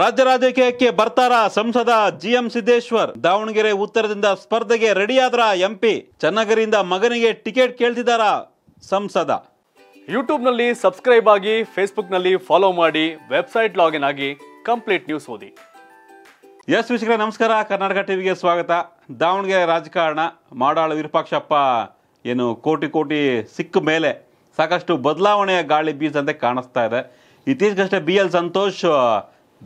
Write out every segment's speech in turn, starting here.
ರಾಜ್ಯ ರಾಜಕೀಯಕ್ಕೆ ಬರ್ತಾರ ಸಂಸದ ಜಿ ಎಂ ಸಿದ್ದೇಶ್ವರ್ ದಾವಣಗೆರೆ ಉತ್ತರದಿಂದ ಸ್ಪರ್ಧೆಗೆ ರೆಡಿಯಾದ್ರ ಎಂಪಿ ಚನ್ನಗರಿಯಿಂದ ಮಗನಿಗೆ ಟಿಕೆಟ್ ಕೇಳ್ತಿದಾರ ಸಂಸದ ನಲ್ಲಿ ಸಬ್ಸ್ಕ್ರೈಬ್ ಆಗಿ ನಲ್ಲಿ ಫಾಲೋ ಮಾಡಿ ವೆಬ್ಸೈಟ್ ಲಾಗಿನ್ ಆಗಿ ಕಂಪ್ಲೀಟ್ ನ್ಯೂಸ್ ಓದಿ ಎಸ್ ವೀಕ್ಷಕರೇ ನಮಸ್ಕಾರ ಕರ್ನಾಟಕ ಟಿವಿಗೆ ಸ್ವಾಗತ ದಾವಣಗೆರೆ ರಾಜಕಾರಣ ಮಾಡಾಳ ವಿರೂಪಾಕ್ಷಪ್ಪ ಏನು ಕೋಟಿ ಕೋಟಿ ಸಿಕ್ಕ ಮೇಲೆ ಸಾಕಷ್ಟು ಬದಲಾವಣೆಯ ಗಾಳಿ ಬೀಸಂತೆ ಕಾಣಿಸ್ತಾ ಇದೆ ಇತ್ತೀಚೆಗಷ್ಟೇ ಬಿ ಎಲ್ ಸಂತೋಷ್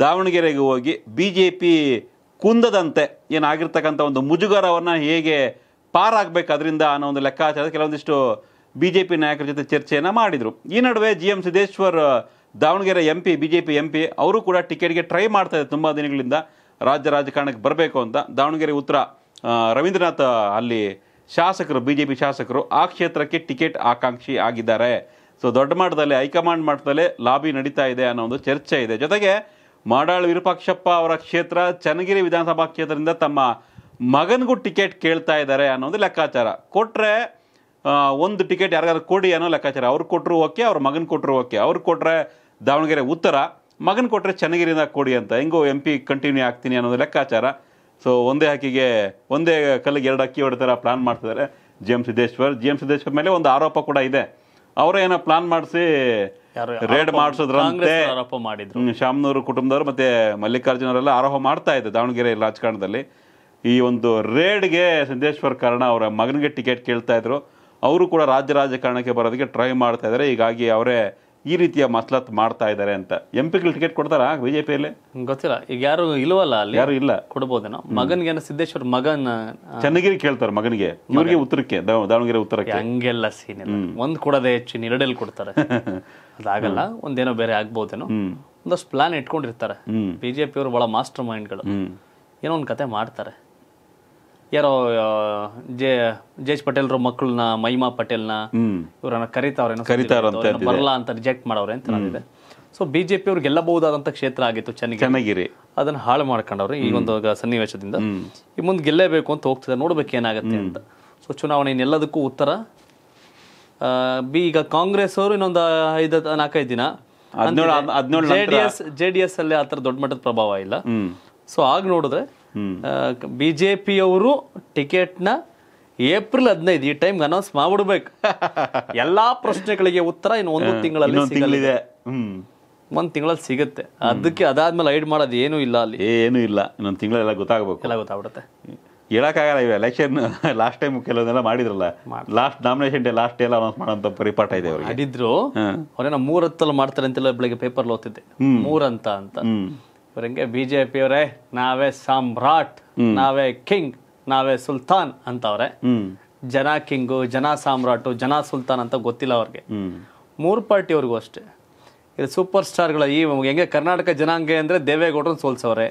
ದಾವಣಗೆರೆಗೆ ಹೋಗಿ ಬಿ ಜೆ ಪಿ ಕುಂದದಂತೆ ಏನಾಗಿರ್ತಕ್ಕಂಥ ಒಂದು ಮುಜುಗರವನ್ನು ಹೇಗೆ ಪಾರಾಗಬೇಕು ಅದರಿಂದ ಅನ್ನೋ ಒಂದು ಲೆಕ್ಕಾಚಾರ ಕೆಲವೊಂದಿಷ್ಟು ಬಿ ಜೆ ಪಿ ನಾಯಕರ ಜೊತೆ ಚರ್ಚೆಯನ್ನು ಮಾಡಿದರು ಈ ನಡುವೆ G M Siddeshwar Davanagere M P B J P M P ಅವರು ಕೂಡ ಟಿಕೆಟ್ಗೆ ಟ್ರೈ ಮಾಡ್ತಾ ಇದ್ದಾರೆ ತುಂಬ ದಿನಗಳಿಂದ ರಾಜ್ಯ ರಾಜಕಾರಣಕ್ಕೆ ಬರಬೇಕು ಅಂತ ದಾವಣಗೆರೆ ಉತ್ತರ ರವೀಂದ್ರನಾಥ್ ಅಲ್ಲಿ ಶಾಸಕರು ಬಿ ಜೆ ಪಿ ಶಾಸಕರು ಆ ಕ್ಷೇತ್ರಕ್ಕೆ ಟಿಕೆಟ್ ಆಕಾಂಕ್ಷಿ ಆಗಿದ್ದಾರೆ ಸೊ ದೊಡ್ಡ ಮಟ್ಟದಲ್ಲಿ ಹೈಕಮಾಂಡ್ ಮಟ್ಟದಲ್ಲಿ ಲಾಬಿ ನಡೀತಾ ಇದೆ ಅನ್ನೋ ಒಂದು ಚರ್ಚೆ ಇದೆ ಜೊತೆಗೆ ಮಾಡಾಳ್ ವಿರೂಪಾಕ್ಷಪ್ಪ ಅವರ ಕ್ಷೇತ್ರ ಚನ್ನಗಿರಿ ವಿಧಾನಸಭಾ ಕ್ಷೇತ್ರದಿಂದ ತಮ್ಮ ಮಗನಿಗೂ ಟಿಕೆಟ್ ಕೇಳ್ತಾ ಇದ್ದಾರೆ ಅನ್ನೋದು ಲೆಕ್ಕಾಚಾರ ಕೊಟ್ಟರೆ ಒಂದು ಟಿಕೆಟ್ ಯಾರಿಗಾದ್ರು ಕೊಡಿ ಅನ್ನೋ ಲೆಕ್ಕಾಚಾರ ಅವ್ರು ಕೊಟ್ಟರು ಓಕೆ ಅವ್ರ ಮಗನ ಕೊಟ್ಟರು ಓಕೆ ಅವ್ರು ಕೊಟ್ಟರೆ ದಾವಣಗೆರೆ ಉತ್ತರ ಮಗನ ಕೊಟ್ಟರೆ ಚನ್ನಗಿರಿಯಿಂದ ಕೊಡಿ ಅಂತ ಹೆಂಗೋ ಎಂ ಪಿ ಕಂಟಿನ್ಯೂ ಆಗ್ತೀನಿ ಅನ್ನೋದು ಲೆಕ್ಕಾಚಾರ ಸೊ ಒಂದೇ ಹಕ್ಕಿಗೆ ಒಂದೇ ಕಲ್ಲಿಗೆ ಎರಡು ಅಕ್ಕಿ ಹೊಡಿತಾರ ಪ್ಲಾನ್ ಮಾಡ್ತಿದ್ದಾರೆ G M Siddeshwar G M Siddeshwar ಮೇಲೆ ಒಂದು ಆರೋಪ ಕೂಡ ಇದೆ ಅವರೇನೋ ಪ್ಲಾನ್ ಮಾಡಿಸಿ ರೇಡ್ ಮಾಡಿಸಿದ್ರಂತೆ ಆರೋಪ ಮಾಡಿದ್ರು ಶಾಮನೂರು ಕುಟುಂಬದವರು ಮತ್ತೆ ಮಲ್ಲಿಕಾರ್ಜುನರೆಲ್ಲ ಆರೋಪ ಮಾಡ್ತಾ ಇದ್ದ ದಾವಣಗೆರೆ ರಾಜಕಾರಣದಲ್ಲಿ ಈ ಒಂದು ರೇಡ್ಗೆ ಸಿದ್ದೇಶ್ವರ್ ಕಾರಣ ಅವರ ಮಗನಿಗೆ ಟಿಕೆಟ್ ಕೇಳ್ತಾ ಇದ್ರು ಅವರು ಕೂಡ ರಾಜ್ಯ ರಾಜಕಾರಣಕ್ಕೆ ಬರೋದಕ್ಕೆ ಟ್ರೈ ಮಾಡ್ತಾ ಇದ್ದಾರೆ ಹೀಗಾಗಿ ಅವರೇ ಈ ರೀತಿಯ ಮಸಲತ್ ಮಾಡ್ತಾ ಇದ್ದಾರೆ ಅಂತ ಎಂಪಿಗಳು ಟಿಕೆಟ್ ಕೊಡ್ತಾರ ಬಿಜೆಪಿಯಲ್ಲಿ ಗೊತ್ತಿಲ್ಲ ಈಗ ಯಾರು ಇಲ್ವಲ್ಲ ಅಲ್ಲಿ ಯಾರು ಇಲ್ಲ ಕೊಡ್ಬೋದೇನೋ ಮಗನ್ಗೆ ಸಿದ್ದೇಶ್ವರ್ ಮಗನ ಚೆನ್ನಗಿರಿ ಕೇಳ್ತಾರೆ ಮಗನಿಗೆ ಇವ್ರಿಗೆ ಉತ್ತರಕ್ಕೆ ದಾವಣಗೆರೆ ಉತ್ತರಕ್ಕೆ ಹಂಗೆಲ್ಲ ಸೀನ್ ಒಂದ್ ಕೊಡದೆ ಹೆಚ್ಚು ಎರಡಲ್ಲಿ ಕೊಡ್ತಾರೆ ಅದಾಗಲ್ಲ ಒಂದೇನೋ ಬೇರೆ ಆಗ್ಬೋದೇನೋ ಒಂದಷ್ಟು ಪ್ಲಾನ್ ಇಟ್ಕೊಂಡಿರ್ತಾರೆ ಬಿಜೆಪಿಯವರು ಬಹಳ ಮಾಸ್ಟರ್ ಮೈಂಡ್ಗಳು ಏನೋ ಒಂದು ಕತೆ ಮಾಡ್ತಾರೆ ಯಾರೋ ಜೆ ಪಟೇಲ್ ಪಟೇಲ್ರ ಮಕ್ಕಳನ್ನ ಮಹಿಮಾ ಪಟೇಲ್ನ ಇವ್ರನ್ನ ಕರಿತಾವ್ರೇನೋ ಬರಲ್ಲ ಅಂತ ರಿಜೆಕ್ಟ್ ಮಾಡವ್ರೆ ಅಂತ ಸೊ ಬಿಜೆಪಿ ಅವ್ರಿಗೆ ಗೆಲ್ಲಬಹುದಾದಂತ ಕ್ಷೇತ್ರ ಆಗಿತ್ತು ಚನ್ನಗಿರಿ ಅದನ್ನ ಹಾಳು ಮಾಡ್ಕೊಂಡವ್ರು ಈ ಒಂದು ಸನ್ನಿವೇಶದಿಂದ ಈ ಮುಂದೆ ಗೆಲ್ಲೇಬೇಕು ಅಂತ ಹೋಗ್ತದೆ ನೋಡ್ಬೇಕು ಏನಾಗುತ್ತೆ ಅಂತ ಸೊ ಚುನಾವಣೆ ಎಲ್ಲದಕ್ಕೂ ಉತ್ತರ ಬಿ ಈಗ ಕಾಂಗ್ರೆಸ್ ಅವರು ಇನ್ನೊಂದು ಐದು ನಾಲ್ಕೈದು ದಿನ ಜೆಡಿಎಸ್ ಜೆಡಿಎಸ್ ಅಲ್ಲಿ ಆತರ ದೊಡ್ಡ ಮಟ್ಟದ ಪ್ರಭಾವ ಇಲ್ಲ ಸೊ ಆಗ ನೋಡಿದ್ರೆ ಬಿ ಜೆ ಟಿಕೆಟ್ ಟಿಕೆಟ್ನ ಏಪ್ರಿಲ್ ಹದಿನೈದು ಈ ಟೈಮ್ ಅನೌನ್ಸ್ ಮಾಡ್ಬಿಡ್ಬೇಕು ಎಲ್ಲಾ ಪ್ರಶ್ನೆಗಳಿಗೆ ಉತ್ತರ ಇನ್ನು ಒಂದು ತಿಂಗಳಲ್ಲಿ ಸಿಗಲಿದೆ ಒಂದ್ ತಿಂಗಳಲ್ಲಿ ಸಿಗುತ್ತೆ ಅದಕ್ಕೆ ಅದಾದ್ಮೇಲೆ ಐಡ್ ಮಾಡೋದು ಏನೂ ಇಲ್ಲ ಅಲ್ಲಿ ಏನೂ ಇಲ್ಲ ಇನ್ನೊಂದು ತಿಂಗಳೆಲ್ಲ ಗೊತ್ತಾಗಬೇಕು ಎಲ್ಲ ಗೊತ್ತಾಗ್ಬಿಡುತ್ತೆ ಹೇಳಕ್ಕಾಗಲ್ಲ ಇವೆ ಎಲೆಕ್ಷನ್ ಲಾಸ್ಟ್ ಟೈಮ್ ಕೆಲವೊಂದೆಲ್ಲ ಮಾಡಿದ್ರಲ್ಲ last nomination day last day ಎಲ್ಲ ಅನೌನ್ಸ್ ಮಾಡೋ ಪರಿಪಾಠ ಇದೆ ಅವ್ರಿಗೆ ಮಾಡಿದ್ರು ಅವ್ರೇನ ಮೂರ್ ಹತ್ತಲ್ಲಿ ಮಾಡ್ತಾರೆ ಅಂತೆಲ್ಲ ಬೆಳಿಗ್ಗೆ ಪೇಪರ್ ಓದ್ತಿದ್ದೆ ಮೂರಂತ ಅಂತ ಅವರಿಗೆ ಬಿ ಜೆ ಪಿಯವರೇ ನಾವೇ ಸಾಮ್ರಾಟ್ ನಾವೇ ಕಿಂಗ್ ನಾವೇ ಸುಲ್ತಾನ್ ಅಂತವ್ರೆ ಜನ ಕಿಂಗು ಜನ ಸಾಮ್ರಾಟು ಜನ ಸುಲ್ತಾನ್ ಅಂತ ಗೊತ್ತಿಲ್ಲ ಅವ್ರಿಗೆ ಮೂರು ಪಾರ್ಟಿಯವ್ರಿಗೂ ಅಷ್ಟೇ ಇದು ಸೂಪರ್ ಸ್ಟಾರ್ಗಳ ಈ ಹೆಂಗೆ ಕರ್ನಾಟಕ ಜನಾಂಗ ಅಂದರೆ ದೇವೇಗೌಡರನ್ನ ಸೋಲ್ಸವ್ರೆ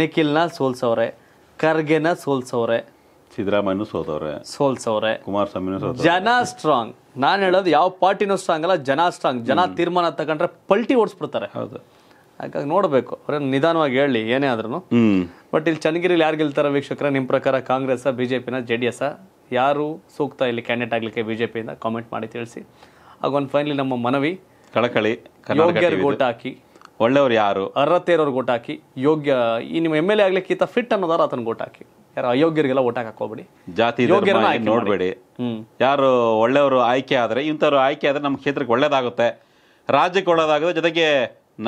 ನ ಸೋಲ್ಸವ್ರೆ ಖರ್ಗೆನ ಸೋಲ್ಸವ್ರೆ ಸಿದ್ದರಾಮಯ್ಯನು ಸೋತವ್ರೆ ಸೋಲ್ಸವ್ರೆ ಕುಮಾರಸ್ವಾಮಿ ಜನ ಸ್ಟ್ರಾಂಗ್ ನಾನು ಹೇಳೋದು ಯಾವ ಪಾರ್ಟಿನೂ ಸ್ಟ್ರಾಂಗ್ ಅಲ್ಲ ಜನ ಸ್ಟ್ರಾಂಗ್ ಜನ ತೀರ್ಮಾನ ತಗೊಂಡ್ರೆ ಪಲ್ಟಿ ಓಡಿಸ್ಬಿಡ್ತಾರೆ ಹೌದು ಹಾಗಾಗಿ ನೋಡಬೇಕು ಅವ್ರನ್ನ ನಿಧಾನವಾಗಿ ಹೇಳಿ ಏನೇ ಆದ್ರೂ ಬಟ್ ಇಲ್ಲಿ ಚನ್ನಗಿರಿಲಿ ಯಾರು ಗೆಲ್ತಾರ ವೀಕ್ಷಕರ ನಿಮ್ಮ ಪ್ರಕಾರ ಕಾಂಗ್ರೆಸ್ ಬಿಜೆಪಿನ ಜೆ ಡಿ ಎಸ್ ಯಾರು ಸೂಕ್ತ ಇಲ್ಲಿ ಕ್ಯಾಂಡಿಡೇಟ್ ಆಗಲಿಕ್ಕೆ ಬಿಜೆಪಿಯಿಂದ ಕಾಮೆಂಟ್ ಮಾಡಿ ತಿಳಿಸಿ ಹಾಗೂ ಒಂದು ಫೈನಲಿ ನಮ್ಮ ಮನವಿ ಕಳಕಳಿ ಯೋಗ್ಯರಿಗೆ ಓಟ್ ಹಾಕಿ ಒಳ್ಳೆಯವ್ರು ಯಾರು ಅರ್ಹತೆ ಇರೋರ್ಗೆ ಓಟ್ ಹಾಕಿ ಯೋಗ್ಯ ಈ ನಿಮ್ಮ ಎಮ್ ಎಲ್ ಎ ಆಗ್ಲಿಕ್ಕೆ ಈತ ಫಿಟ್ ಅನ್ನೋದಾರ ಅದನ್ನು ಓಟ್ ಹಾಕಿ ಯಾರು ಅಯೋಗ್ಯರಿಗೆಲ್ಲ ಓಟ್ ಹಾಕೋಬೇಡಿ ಜಾತಿ ನೋಡಬೇಡಿ ಯಾರು ಒಳ್ಳೆಯವರು ಆಯ್ಕೆ ಆದರೆ ಇಂಥವ್ರು ಆಯ್ಕೆ ಆದರೆ ನಮ್ಮ ಕ್ಷೇತ್ರಕ್ಕೆ ಒಳ್ಳೇದಾಗುತ್ತೆ ರಾಜ್ಯಕ್ಕೆ ಒಳ್ಳೇದಾಗುತ್ತೆ ಜೊತೆಗೆ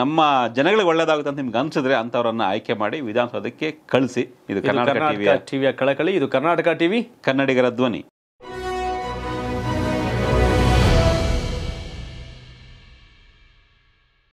ನಮ್ಮ ಜನಗಳಿಗೆ ಒಳ್ಳೇದಾಗುತ್ತೆ ಅಂತ ನಿಮ್ಗೆ ಅನ್ಸಿದ್ರೆ ಅಂತವರನ್ನ ಆಯ್ಕೆ ಮಾಡಿ ವಿಧಾನಸೌಧಕ್ಕೆ ಕಳಿಸಿ ಇದು ಕರ್ನಾಟಕ ಟಿವಿಯ ಕಳಕಳಿ ಇದು ಕರ್ನಾಟಕ ಟಿವಿ ಕನ್ನಡಿಗರ ಧ್ವನಿ